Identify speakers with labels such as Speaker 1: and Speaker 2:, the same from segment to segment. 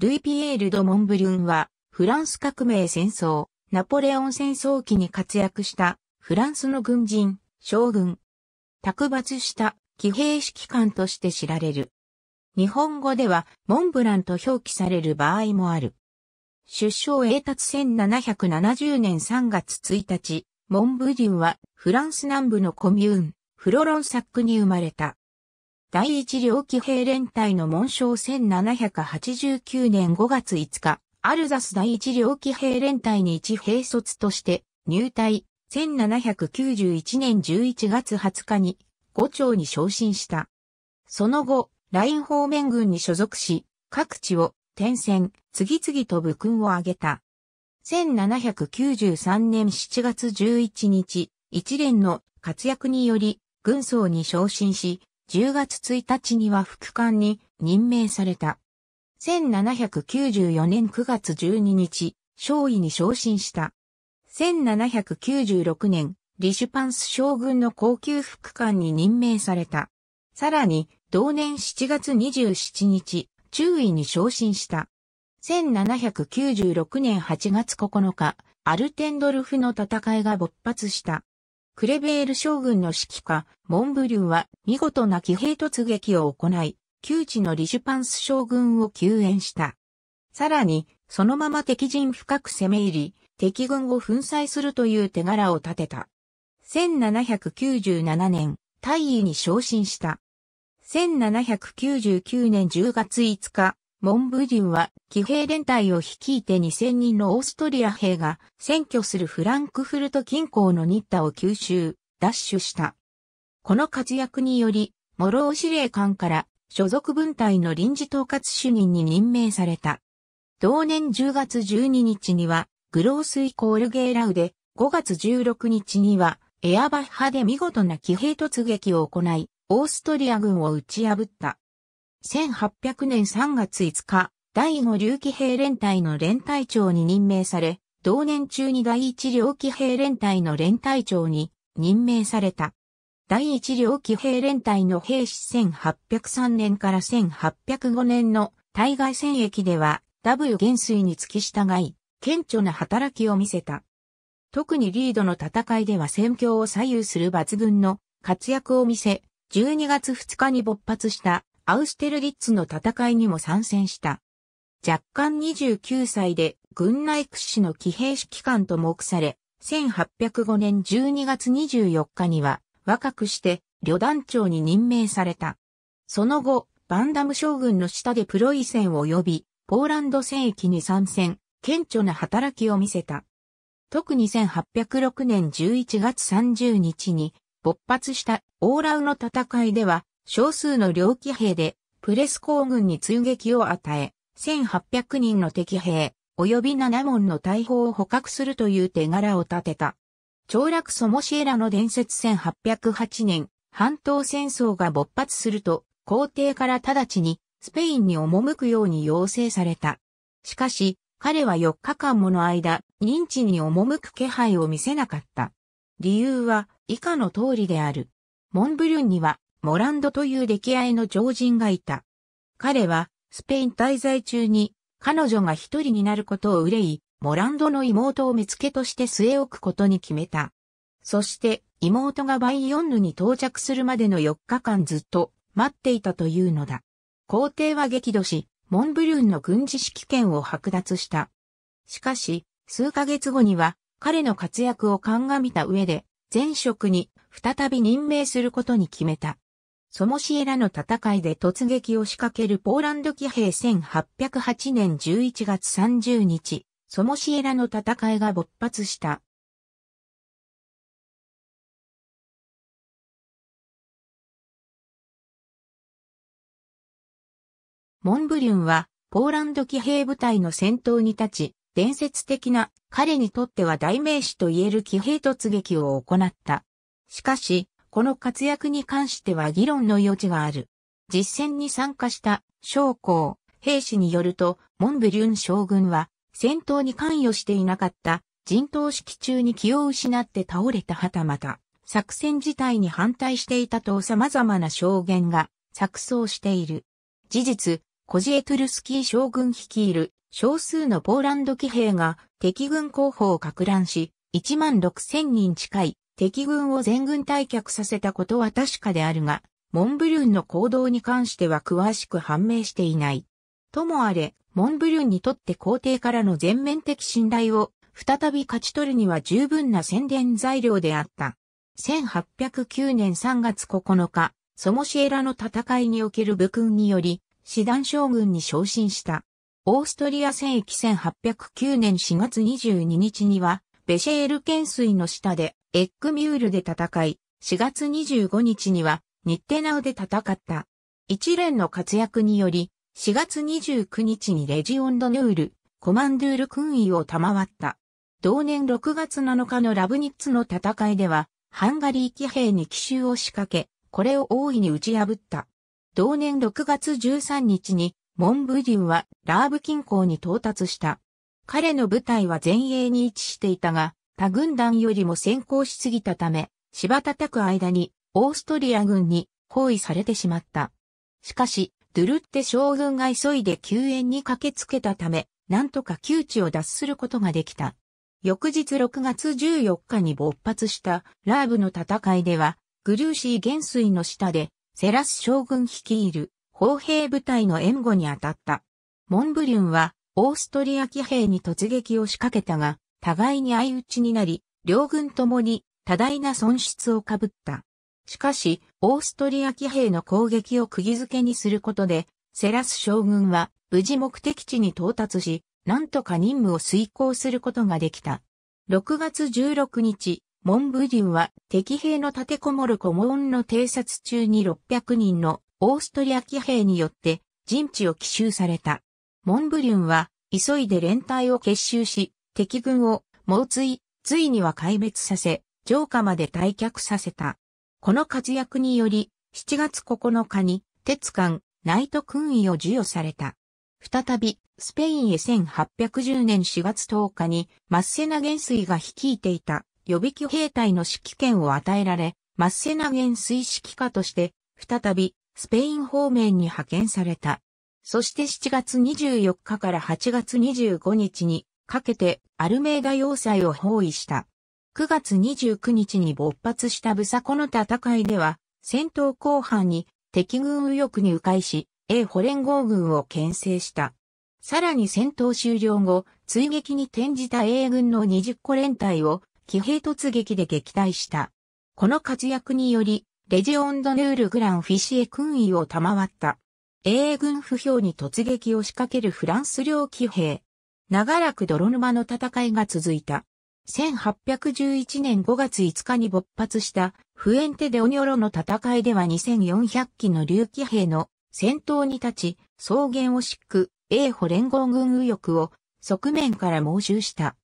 Speaker 1: ルイ・ピエール・ド・モンブリュンは、フランス革命戦争、ナポレオン戦争期に活躍した、フランスの軍人、将軍。卓抜した、騎兵指揮官として知られる。日本語では、モンブランと表記される場合もある。出生英達1770年3月1日、モンブリュンは、フランス南部のコミューン、フロロンサックに生まれた。第一両騎兵連隊の紋章1789年5月5日、アルザス第一両騎兵連隊に一兵卒として入隊、1791年11月20日に五町に昇進した。その後、ライン方面軍に所属し、各地を転戦、次々と武勲を挙げた。1793年7月11日、一連の活躍により、軍曹に昇進し、10月1日には副官に任命された。1794年9月12日、少尉に昇進した。1796年、リシュパンス将軍の高級副官に任命された。さらに、同年7月27日、中尉に昇進した。1796年8月9日、アルテンドルフの戦いが勃発した。クレベール将軍の指揮下、モンブリューは見事な騎兵突撃を行い、旧知のリジュパンス将軍を救援した。さらに、そのまま敵陣深く攻め入り、敵軍を粉砕するという手柄を立てた。1797年、大尉に昇進した。1799年10月5日、モンブリンは騎兵連隊を率いて2000人のオーストリア兵が占拠するフランクフルト近郊のニッタを吸収、奪取した。この活躍により、モロー司令官から所属分隊の臨時統括主任に任命された。同年10月12日には、グロースイコールゲーラウで、5月16日には、エアバッハで見事な騎兵突撃を行い、オーストリア軍を打ち破った。1800年3月5日、第5竜騎兵連隊の連隊長に任命され、同年中に第1竜騎兵連隊の連隊長に任命された。第1竜騎兵連隊の兵士1803年から1805年の対外戦役では W 元帥に付き従い、顕著な働きを見せた。特にリードの戦いでは戦況を左右する抜群の活躍を見せ、12月2日に勃発したアウステルリッツの戦いにも参戦した。若干29歳で軍内屈指の騎兵指揮官と目され、1805年12月24日には若くして旅団長に任命された。その後、バンダム将軍の下でプロイセンを呼び、ポーランド戦役に参戦、顕著な働きを見せた。特に1806年11月30日に勃発したオーラウの戦いでは少数の両騎兵で、プレス公軍に追撃を与え、1800人の敵兵、及び7門の大砲を捕獲するという手柄を立てた。長楽ソモシエラの伝説1808年、半島戦争が勃発すると、皇帝から直ちに、スペインに赴くように要請された。しかし、彼は4日間もの間、認知に赴く気配を見せなかった。理由は、以下の通りである。モンブリュンには、モランドという出来合いの常人がいた。彼は、スペイン滞在中に、彼女が一人になることを憂い、モランドの妹を見つけとして据え置くことに決めた。そして、妹がバイヨンヌに到着するまでの4日間ずっと待っていたというのだ。皇帝は激怒し、モンブルーンの軍事指揮権を剥奪した。しかし、数ヶ月後には、彼の活躍を鑑みた上で、前職に再び任命することに決めた。ソモシエラの戦いで突撃を仕掛けるポーランド騎兵1808年11月30日、ソモシエラの戦いが勃発した。モンブリュンは、ポーランド騎兵部隊の先頭に立ち、伝説的な彼にとっては代名詞と言える騎兵突撃を行った。しかし、この活躍に関しては議論の余地がある。実戦に参加した将校、兵士によると、モンブリュン将軍は戦闘に関与していなかった陣頭指揮中に気を失って倒れたはたまた作戦自体に反対していたと様々な証言が錯綜している。事実、コジエトゥルスキー将軍率いる少数のポーランド騎兵が敵軍候補を拡乱し、1万6000人近い敵軍を全軍退却させたことは確かであるが、モンブルンの行動に関しては詳しく判明していない。ともあれ、モンブルンにとって皇帝からの全面的信頼を再び勝ち取るには十分な宣伝材料であった。1809年3月9日、ソモシエラの戦いにおける武勲により、師団将軍に昇進した。オーストリア戦役1809年4月22日には、ベシェール県水の下でエッグミュールで戦い、4月25日には日テナウで戦った。一連の活躍により、4月29日にレジオンドヌール、コマンドゥール勲位を賜った。同年6月7日のラブニッツの戦いでは、ハンガリー騎兵に奇襲を仕掛け、これを大いに打ち破った。同年6月13日に、モンブデュンはラーブ近郊に到達した。彼の部隊は前衛に位置していたが、他軍団よりも先行しすぎたため、芝叩く間にオーストリア軍に包囲されてしまった。しかし、ドゥルッテ将軍が急いで救援に駆けつけたため、なんとか窮地を脱することができた。翌日6月14日に勃発したラーブの戦いでは、グルーシー元帥の下で、セラス将軍率いる砲兵部隊の援護に当たった。モンブリュンは、オーストリア騎兵に突撃を仕掛けたが、互いに相打ちになり、両軍ともに多大な損失をかぶった。しかし、オーストリア騎兵の攻撃を釘付けにすることで、セラス将軍は無事目的地に到達し、なんとか任務を遂行することができた。6月16日、モンブリュンは敵兵の立てこもる顧問の偵察中に600人のオーストリア騎兵によって陣地を奇襲された。モンブリュンは急いで連隊を結集し、敵軍を猛追、ついには壊滅させ、城下まで退却させた。この活躍により、7月9日に、鉄艦、ナイト勲位を授与された。再び、スペインへ1810年4月10日に、マッセナ元帥が率いていた予備機兵隊の指揮権を与えられ、マッセナ元帥指揮下として、再び、スペイン方面に派遣された。そして7月24日から8月25日に、かけてアルメーダ要塞を包囲した。9月29日に勃発したブサコの戦いでは、戦闘後半に敵軍右翼に迂回し、英保連合軍を牽制した。さらに戦闘終了後、追撃に転じた英軍の20個連隊を騎兵突撃で撃退した。この活躍により、レジオンドヌールグランフィシエ軍位を賜った。英軍不評に突撃を仕掛けるフランス領騎兵。長らく泥沼の戦いが続いた。1811年5月5日に勃発したフエンテデオニョロの戦いでは2400機の竜騎兵の戦闘に立ち、草原を敷く英保連合軍右翼を側面から猛襲した。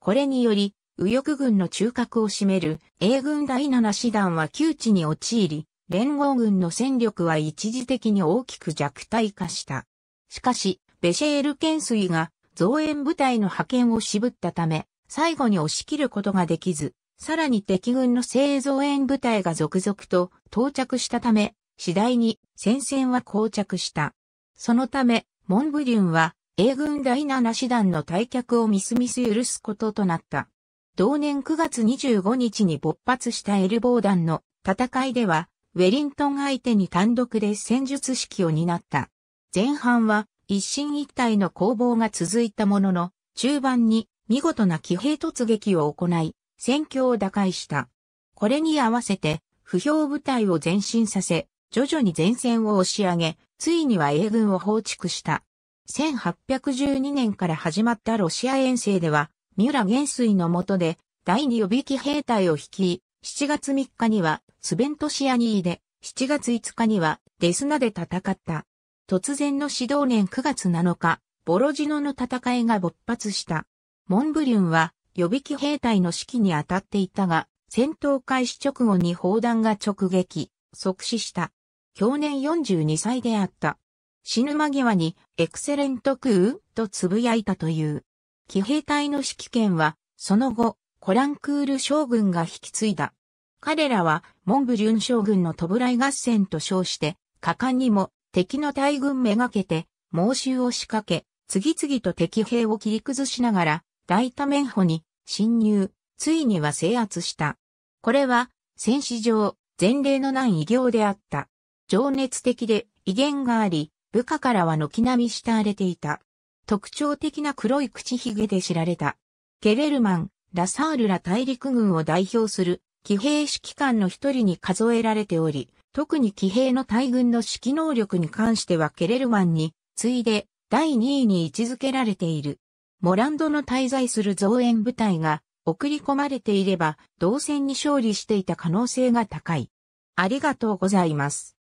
Speaker 1: これにより、右翼軍の中核を占める英軍第七師団は窮地に陥り、連合軍の戦力は一時的に大きく弱体化した。しかし、ベシェール懸水が増援部隊の派遣を渋ったため、最後に押し切ることができず、さらに敵軍の製造援部隊が続々と到着したため、次第に戦線は膠着した。そのため、モンブリュンは、英軍第7師団の退却をみすみす許すこととなった。同年9月25日に勃発したエルボー団の戦いでは、ウェリントン相手に単独で戦術指揮を担った。前半は一進一退の攻防が続いたものの、中盤に見事な騎兵突撃を行い、戦況を打開した。これに合わせて、不評部隊を前進させ、徐々に前線を押し上げ、ついには英軍を放逐した。1812年から始まったロシア遠征では、三浦元帥の下で、第二予備機兵隊を率い、7月3日にはスベントシアニーで、7月5日にはデスナで戦った。突然の指導年9月7日、ボロジノの戦いが勃発した。モンブリュンは予備機兵隊の指揮に当たっていたが、戦闘開始直後に砲弾が直撃、即死した。去年42歳であった。死ぬ間際にエクセレントクーと呟いたという。騎兵隊の指揮権は、その後、コランクール将軍が引き継いだ。彼らは、モンブリュン将軍のトブライ合戦と称して、果敢にも敵の大軍めがけて、猛襲を仕掛け、次々と敵兵を切り崩しながら、大多面歩に侵入、ついには制圧した。これは、戦史上、前例のない偉業であった。情熱的で威厳があり、部下からは軒並み慕われていた。特徴的な黒い口ひげで知られた。ケレルマン、ラサールら大陸軍を代表する騎兵指揮官の一人に数えられており、特に騎兵の大軍の指揮能力に関してはケレルマンに、次いで第2位に位置づけられている。モランドの滞在する増援部隊が送り込まれていれば、同戦に勝利していた可能性が高い。ありがとうございます。